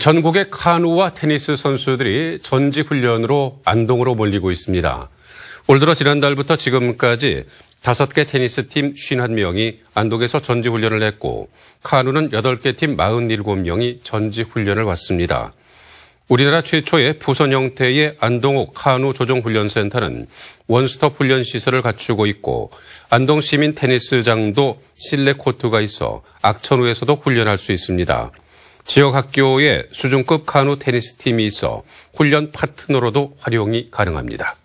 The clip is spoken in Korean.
전국의 카누와 테니스 선수들이 전지 훈련으로 안동으로 몰리고 있습니다. 올 들어 지난달부터 지금까지 다섯 개 테니스 팀 51명이 안동에서 전지 훈련을 했고 카누는 8개 팀 47명이 전지 훈련을 왔습니다. 우리나라 최초의 부선 형태의 안동옥 카누 조종훈련센터는 원스톱 훈련 시설을 갖추고 있고 안동 시민 테니스장도 실내 코트가 있어 악천후에서도 훈련할 수 있습니다. 지역 학교에 수준급 간호 테니스 팀이 있어 훈련 파트너로도 활용이 가능합니다.